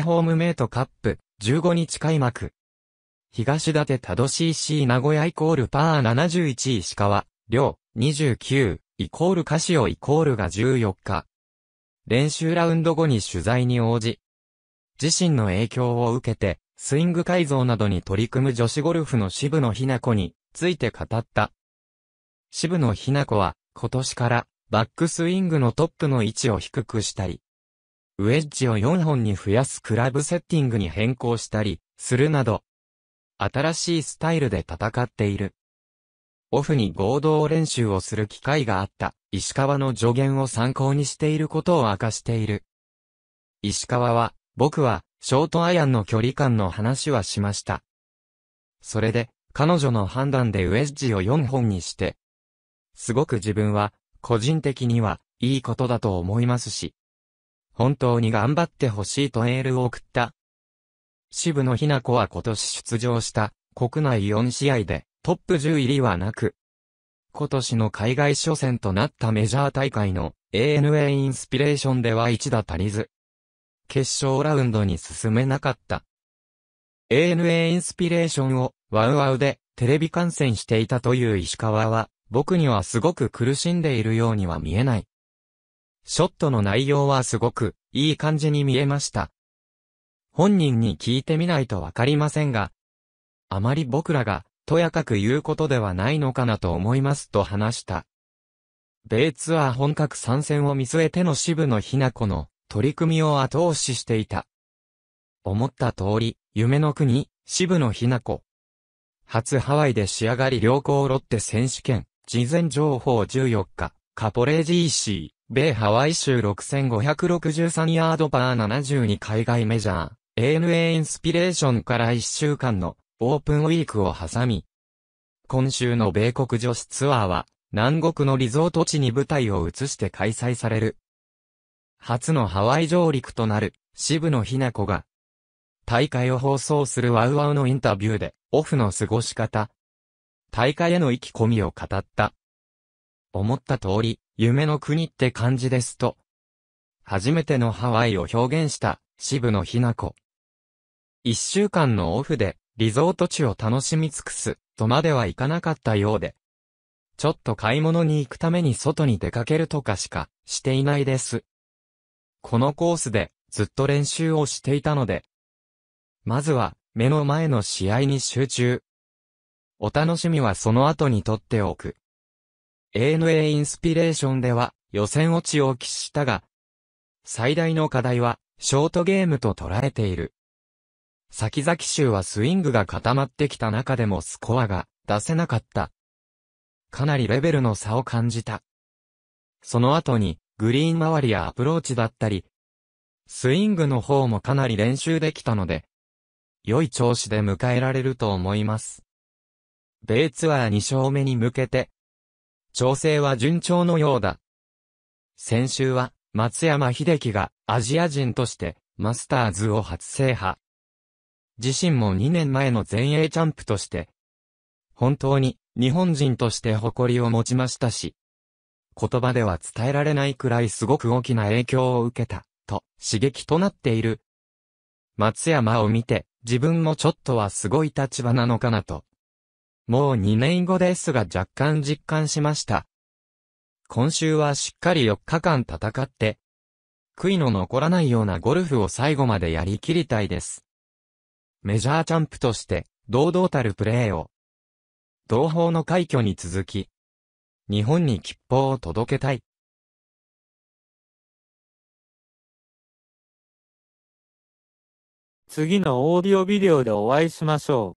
ホームメイトカップ、15日開幕。東立たどしい C 名古屋イコールパー71石川、両、29、イコールカシオイコールが14日。練習ラウンド後に取材に応じ、自身の影響を受けて、スイング改造などに取り組む女子ゴルフの渋野日向子について語った。渋野日向子は、今年から、バックスイングのトップの位置を低くしたり、ウェッジを4本に増やすクラブセッティングに変更したり、するなど、新しいスタイルで戦っている。オフに合同練習をする機会があった、石川の助言を参考にしていることを明かしている。石川は、僕は、ショートアイアンの距離感の話はしました。それで、彼女の判断でウェッジを4本にして、すごく自分は、個人的には、いいことだと思いますし、本当に頑張ってほしいとエールを送った。渋野日向子は今年出場した国内4試合でトップ10入りはなく、今年の海外初戦となったメジャー大会の ANA インスピレーションでは1打足りず、決勝ラウンドに進めなかった。ANA インスピレーションをワウワウでテレビ観戦していたという石川は、僕にはすごく苦しんでいるようには見えない。ショットの内容はすごくいい感じに見えました。本人に聞いてみないとわかりませんが、あまり僕らがとやかく言うことではないのかなと思いますと話した。米ツアー本格参戦を見据えての渋野日向子の取り組みを後押ししていた。思った通り、夢の国、渋野日向子。初ハワイで仕上がり良好ロッテ選手権、事前情報14日、カポレージシー。米ハワイ州6563ヤードパー72海外メジャー、ANA インスピレーションから1週間のオープンウィークを挟み、今週の米国女子ツアーは、南国のリゾート地に舞台を移して開催される。初のハワイ上陸となる、渋野日向子が、大会を放送するワウワウのインタビューで、オフの過ごし方、大会への意気込みを語った。思った通り、夢の国って感じですと。初めてのハワイを表現した、渋野ひな子。一週間のオフで、リゾート地を楽しみ尽くす、とまではいかなかったようで。ちょっと買い物に行くために外に出かけるとかしか、していないです。このコースで、ずっと練習をしていたので。まずは、目の前の試合に集中。お楽しみはその後にとっておく。ANA インスピレーションでは予選落ちを喫したが、最大の課題はショートゲームと捉えている。先々週はスイングが固まってきた中でもスコアが出せなかった。かなりレベルの差を感じた。その後にグリーン周りやアプローチだったり、スイングの方もかなり練習できたので、良い調子で迎えられると思います。米ツアー2勝目に向けて、調整は順調のようだ。先週は、松山秀樹がアジア人としてマスターズを初制覇。自身も2年前の全英チャンプとして、本当に日本人として誇りを持ちましたし、言葉では伝えられないくらいすごく大きな影響を受けた、と刺激となっている。松山を見て、自分もちょっとはすごい立場なのかなともう2年後ですが若干実感しました。今週はしっかり4日間戦って、悔いの残らないようなゴルフを最後までやりきりたいです。メジャーチャンプとして、堂々たるプレーを。同胞の快挙に続き、日本に吉報を届けたい。次のオーディオビデオでお会いしましょう。